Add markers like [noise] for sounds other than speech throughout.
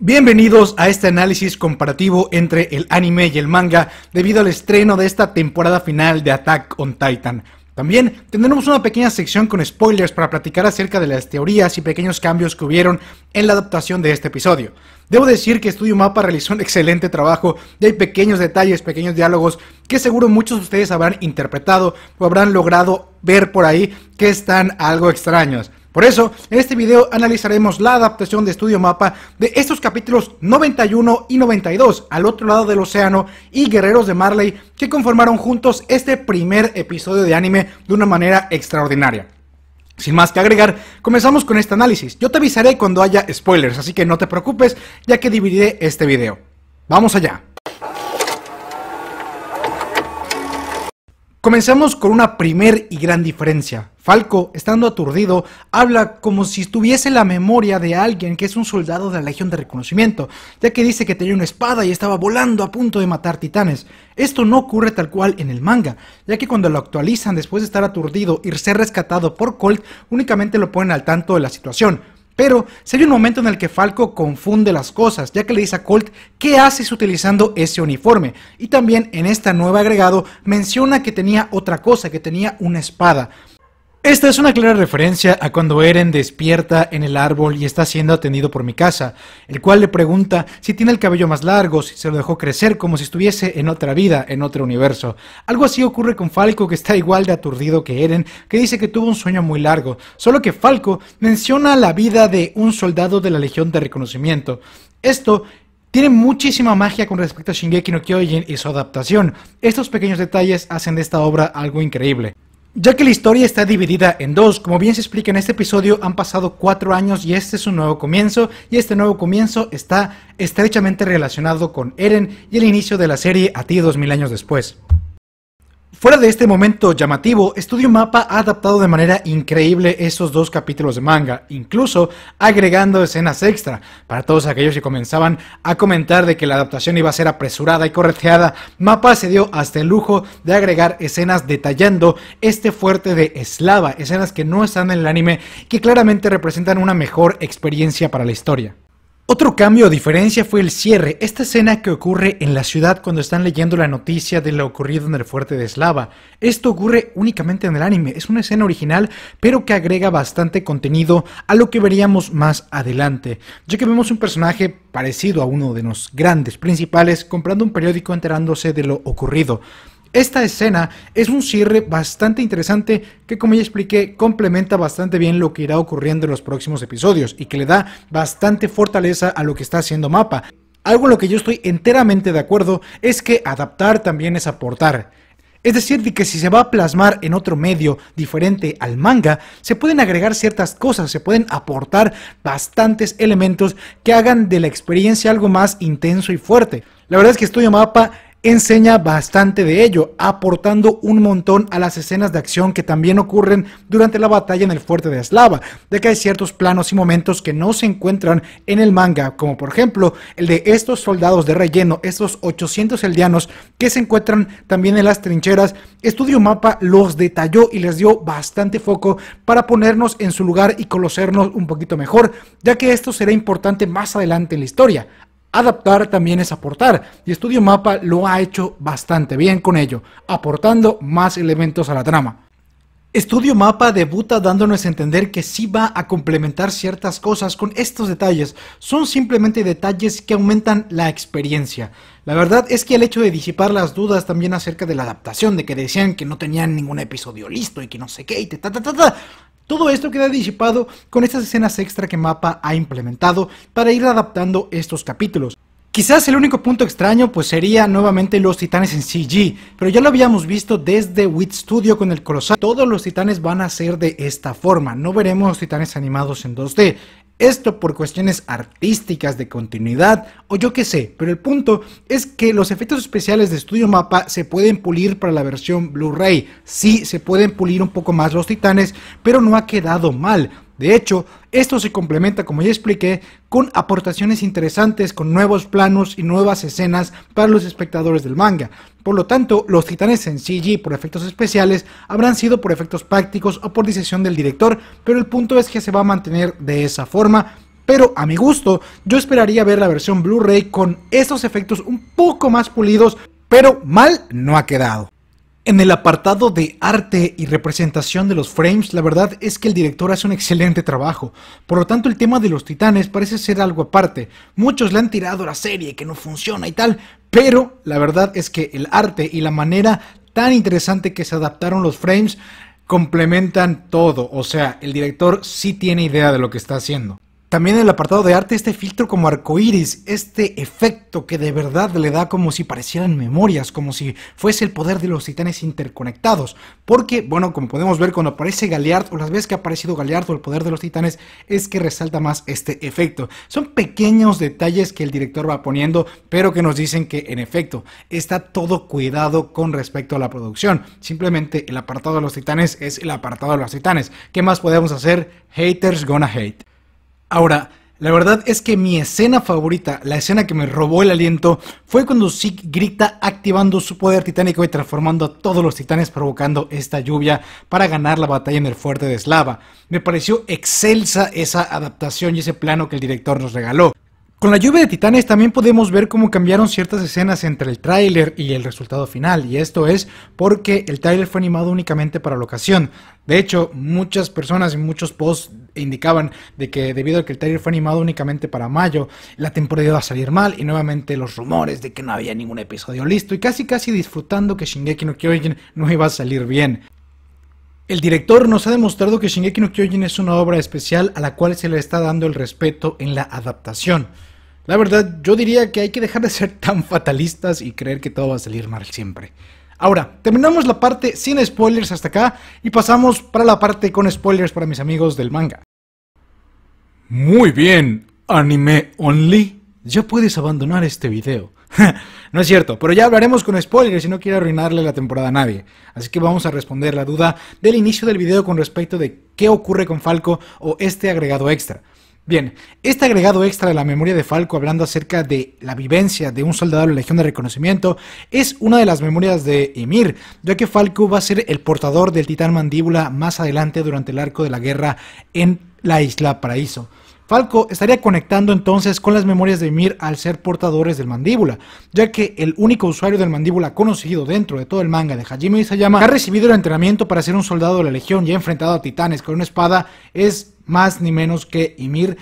Bienvenidos a este análisis comparativo entre el anime y el manga debido al estreno de esta temporada final de Attack on Titan. También tendremos una pequeña sección con spoilers para platicar acerca de las teorías y pequeños cambios que hubieron en la adaptación de este episodio. Debo decir que Studio Mapa realizó un excelente trabajo y hay pequeños detalles, pequeños diálogos que seguro muchos de ustedes habrán interpretado o habrán logrado ver por ahí que están algo extraños. Por eso, en este video analizaremos la adaptación de Estudio Mapa de estos capítulos 91 y 92, Al otro lado del océano y Guerreros de Marley, que conformaron juntos este primer episodio de anime de una manera extraordinaria. Sin más que agregar, comenzamos con este análisis. Yo te avisaré cuando haya spoilers, así que no te preocupes, ya que dividiré este video. ¡Vamos allá! Comenzamos con una primer y gran diferencia. Falco, estando aturdido, habla como si estuviese la memoria de alguien que es un soldado de la Legión de Reconocimiento, ya que dice que tenía una espada y estaba volando a punto de matar titanes. Esto no ocurre tal cual en el manga, ya que cuando lo actualizan después de estar aturdido y ser rescatado por Colt, únicamente lo ponen al tanto de la situación. Pero se un momento en el que Falco confunde las cosas, ya que le dice a Colt qué haces utilizando ese uniforme. Y también en esta nueva agregado menciona que tenía otra cosa, que tenía una espada. Esta es una clara referencia a cuando Eren despierta en el árbol y está siendo atendido por Mikasa, el cual le pregunta si tiene el cabello más largo, si se lo dejó crecer como si estuviese en otra vida, en otro universo. Algo así ocurre con Falco que está igual de aturdido que Eren, que dice que tuvo un sueño muy largo, solo que Falco menciona la vida de un soldado de la Legión de Reconocimiento. Esto tiene muchísima magia con respecto a Shingeki no Kyojin y su adaptación. Estos pequeños detalles hacen de esta obra algo increíble. Ya que la historia está dividida en dos, como bien se explica en este episodio, han pasado cuatro años y este es un nuevo comienzo, y este nuevo comienzo está estrechamente relacionado con Eren y el inicio de la serie A ti dos mil años después. Fuera de este momento llamativo, Studio Mapa ha adaptado de manera increíble esos dos capítulos de manga, incluso agregando escenas extra. Para todos aquellos que comenzaban a comentar de que la adaptación iba a ser apresurada y correteada, Mapa se dio hasta el lujo de agregar escenas detallando este fuerte de Eslava, escenas que no están en el anime, que claramente representan una mejor experiencia para la historia. Otro cambio o diferencia fue el cierre, esta escena que ocurre en la ciudad cuando están leyendo la noticia de lo ocurrido en el fuerte de Slava. Esto ocurre únicamente en el anime, es una escena original pero que agrega bastante contenido a lo que veríamos más adelante, ya que vemos un personaje parecido a uno de los grandes principales comprando un periódico enterándose de lo ocurrido. Esta escena es un cierre bastante interesante que como ya expliqué complementa bastante bien lo que irá ocurriendo en los próximos episodios y que le da bastante fortaleza a lo que está haciendo Mapa. Algo en lo que yo estoy enteramente de acuerdo es que adaptar también es aportar. Es decir, que si se va a plasmar en otro medio diferente al manga, se pueden agregar ciertas cosas, se pueden aportar bastantes elementos que hagan de la experiencia algo más intenso y fuerte. La verdad es que Estudio Mapa enseña bastante de ello, aportando un montón a las escenas de acción que también ocurren durante la batalla en el fuerte de Slava, de que hay ciertos planos y momentos que no se encuentran en el manga, como por ejemplo el de estos soldados de relleno, estos 800 eldianos que se encuentran también en las trincheras, Estudio Mapa los detalló y les dio bastante foco para ponernos en su lugar y conocernos un poquito mejor, ya que esto será importante más adelante en la historia. Adaptar también es aportar, y Studio Mapa lo ha hecho bastante bien con ello, aportando más elementos a la trama. Estudio Mapa debuta dándonos a entender que sí va a complementar ciertas cosas con estos detalles. Son simplemente detalles que aumentan la experiencia. La verdad es que el hecho de disipar las dudas también acerca de la adaptación, de que decían que no tenían ningún episodio listo y que no sé qué y ta ta ta ta, todo esto queda disipado con estas escenas extra que Mapa ha implementado para ir adaptando estos capítulos. Quizás el único punto extraño pues sería nuevamente los titanes en CG, pero ya lo habíamos visto desde Wit Studio con el colosal. Todos los titanes van a ser de esta forma, no veremos titanes animados en 2D. Esto por cuestiones artísticas de continuidad o yo qué sé, pero el punto es que los efectos especiales de Studio Mapa se pueden pulir para la versión Blu-ray. Sí, se pueden pulir un poco más los titanes, pero no ha quedado mal. De hecho, esto se complementa, como ya expliqué, con aportaciones interesantes, con nuevos planos y nuevas escenas para los espectadores del manga. Por lo tanto, los titanes en CG por efectos especiales habrán sido por efectos prácticos o por decisión del director, pero el punto es que se va a mantener de esa forma pero a mi gusto yo esperaría ver la versión Blu-ray con estos efectos un poco más pulidos, pero mal no ha quedado. En el apartado de arte y representación de los frames, la verdad es que el director hace un excelente trabajo. Por lo tanto, el tema de los titanes parece ser algo aparte. Muchos le han tirado la serie que no funciona y tal, pero la verdad es que el arte y la manera tan interesante que se adaptaron los frames complementan todo. O sea, el director sí tiene idea de lo que está haciendo. También en el apartado de arte este filtro como arcoíris, este efecto que de verdad le da como si parecieran memorias, como si fuese el poder de los titanes interconectados. Porque, bueno, como podemos ver cuando aparece Galeard o las veces que ha aparecido Galeard o el poder de los titanes, es que resalta más este efecto. Son pequeños detalles que el director va poniendo, pero que nos dicen que en efecto está todo cuidado con respecto a la producción. Simplemente el apartado de los titanes es el apartado de los titanes. ¿Qué más podemos hacer? Haters gonna hate. Ahora, la verdad es que mi escena favorita, la escena que me robó el aliento, fue cuando Zeke grita activando su poder titánico y transformando a todos los titanes provocando esta lluvia para ganar la batalla en el fuerte de Slava. Me pareció excelsa esa adaptación y ese plano que el director nos regaló. Con la lluvia de titanes también podemos ver cómo cambiaron ciertas escenas entre el tráiler y el resultado final, y esto es porque el tráiler fue animado únicamente para la ocasión. De hecho, muchas personas y muchos posts indicaban de que debido a que el tráiler fue animado únicamente para mayo, la temporada iba a salir mal y nuevamente los rumores de que no había ningún episodio listo y casi casi disfrutando que Shingeki no Kyojin no iba a salir bien. El director nos ha demostrado que Shingeki no Kyojin es una obra especial a la cual se le está dando el respeto en la adaptación. La verdad, yo diría que hay que dejar de ser tan fatalistas y creer que todo va a salir mal siempre. Ahora, terminamos la parte sin spoilers hasta acá y pasamos para la parte con spoilers para mis amigos del manga. Muy bien, anime only. Ya puedes abandonar este video. [laughs] no es cierto, pero ya hablaremos con spoilers y no quiero arruinarle la temporada a nadie. Así que vamos a responder la duda del inicio del video con respecto de qué ocurre con Falco o este agregado extra. Bien, este agregado extra de la memoria de Falco hablando acerca de la vivencia de un soldado de la Legión de Reconocimiento es una de las memorias de Emir, ya que Falco va a ser el portador del titán mandíbula más adelante durante el arco de la guerra en la Isla Paraíso. Falco estaría conectando entonces con las memorias de Ymir al ser portadores del mandíbula, ya que el único usuario del mandíbula conocido dentro de todo el manga de Hajime Isayama, que ha recibido el entrenamiento para ser un soldado de la Legión y ha enfrentado a titanes con una espada, es más ni menos que Ymir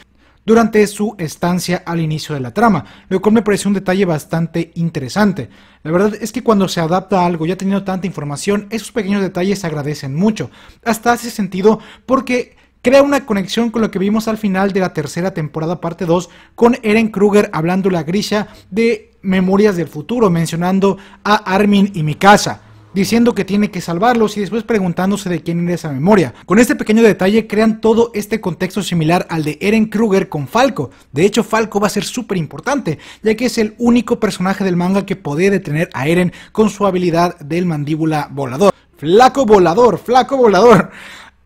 durante su estancia al inicio de la trama, lo cual me parece un detalle bastante interesante. La verdad es que cuando se adapta a algo ya teniendo tanta información, esos pequeños detalles se agradecen mucho. Hasta hace sentido porque crea una conexión con lo que vimos al final de la tercera temporada parte 2 con Eren Kruger hablando la grilla de Memorias del Futuro, mencionando a Armin y Mikasa diciendo que tiene que salvarlos y después preguntándose de quién era esa memoria. Con este pequeño detalle crean todo este contexto similar al de Eren Kruger con Falco. De hecho, Falco va a ser súper importante, ya que es el único personaje del manga que puede detener a Eren con su habilidad del mandíbula volador. Flaco volador, flaco volador.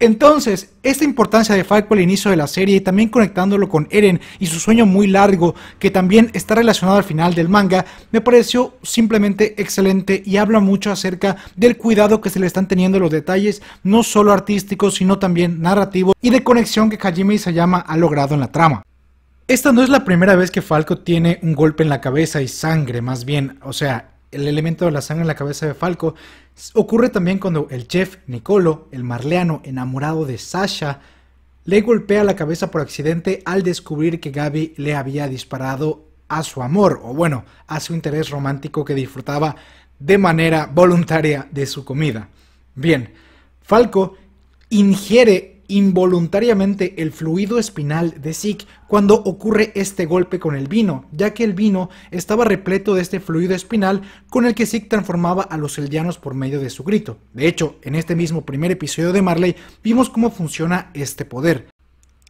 Entonces, esta importancia de Falco al inicio de la serie y también conectándolo con Eren y su sueño muy largo, que también está relacionado al final del manga, me pareció simplemente excelente y habla mucho acerca del cuidado que se le están teniendo los detalles, no solo artísticos, sino también narrativos y de conexión que Hajime Isayama ha logrado en la trama. Esta no es la primera vez que Falco tiene un golpe en la cabeza y sangre, más bien, o sea, el elemento de la sangre en la cabeza de Falco. Ocurre también cuando el chef Nicolo, el marleano enamorado de Sasha, le golpea la cabeza por accidente al descubrir que Gaby le había disparado a su amor, o bueno, a su interés romántico que disfrutaba de manera voluntaria de su comida. Bien, Falco ingiere involuntariamente el fluido espinal de Zeke cuando ocurre este golpe con el vino, ya que el vino estaba repleto de este fluido espinal con el que Zeke transformaba a los eldianos por medio de su grito. De hecho, en este mismo primer episodio de Marley vimos cómo funciona este poder.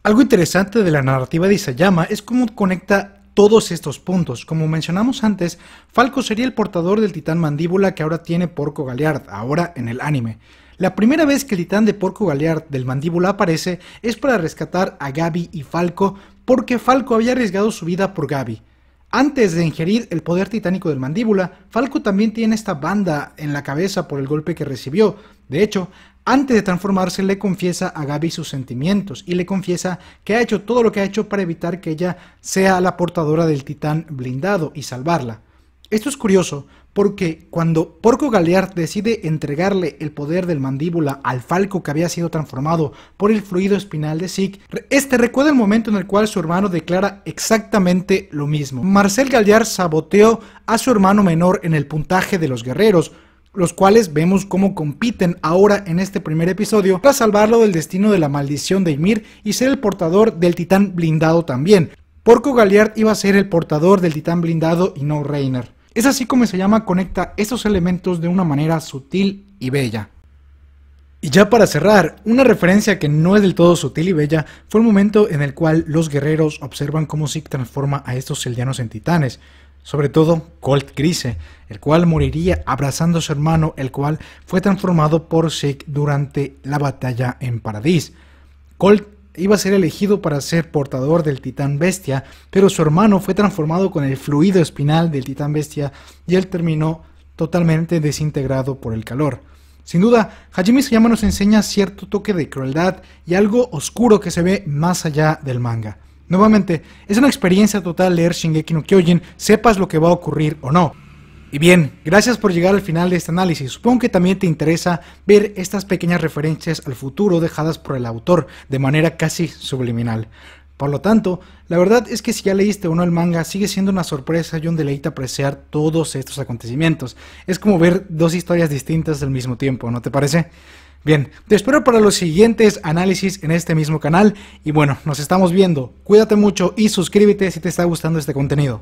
Algo interesante de la narrativa de Isayama es cómo conecta todos estos puntos. Como mencionamos antes, Falco sería el portador del titán mandíbula que ahora tiene Porco Galeard, ahora en el anime. La primera vez que el titán de Porco Galeard del Mandíbula aparece es para rescatar a Gabi y Falco porque Falco había arriesgado su vida por Gabi. Antes de ingerir el poder titánico del mandíbula, Falco también tiene esta banda en la cabeza por el golpe que recibió. De hecho, antes de transformarse le confiesa a Gabi sus sentimientos y le confiesa que ha hecho todo lo que ha hecho para evitar que ella sea la portadora del titán blindado y salvarla. Esto es curioso, porque cuando Porco Galear decide entregarle el poder del mandíbula al falco que había sido transformado por el fluido espinal de Zeke, este recuerda el momento en el cual su hermano declara exactamente lo mismo. Marcel Galear saboteó a su hermano menor en el puntaje de los guerreros, los cuales vemos cómo compiten ahora en este primer episodio para salvarlo del destino de la maldición de Ymir y ser el portador del titán blindado también. Porco Galeard iba a ser el portador del titán blindado y no Reiner. Es así como se llama conecta estos elementos de una manera sutil y bella. Y ya para cerrar, una referencia que no es del todo sutil y bella fue el momento en el cual los guerreros observan cómo Zeke transforma a estos celdianos en titanes, sobre todo Colt Grise, el cual moriría abrazando a su hermano, el cual fue transformado por Zeke durante la batalla en Paradis. Colt iba a ser elegido para ser portador del titán bestia, pero su hermano fue transformado con el fluido espinal del titán bestia y él terminó totalmente desintegrado por el calor. Sin duda, Hajime Sayama nos enseña cierto toque de crueldad y algo oscuro que se ve más allá del manga. Nuevamente, es una experiencia total leer Shingeki no Kyojin, sepas lo que va a ocurrir o no. Y bien, gracias por llegar al final de este análisis. Supongo que también te interesa ver estas pequeñas referencias al futuro dejadas por el autor de manera casi subliminal. Por lo tanto, la verdad es que si ya leíste o no el manga, sigue siendo una sorpresa y un deleite apreciar todos estos acontecimientos. Es como ver dos historias distintas al mismo tiempo, ¿no te parece? Bien, te espero para los siguientes análisis en este mismo canal y bueno, nos estamos viendo. Cuídate mucho y suscríbete si te está gustando este contenido.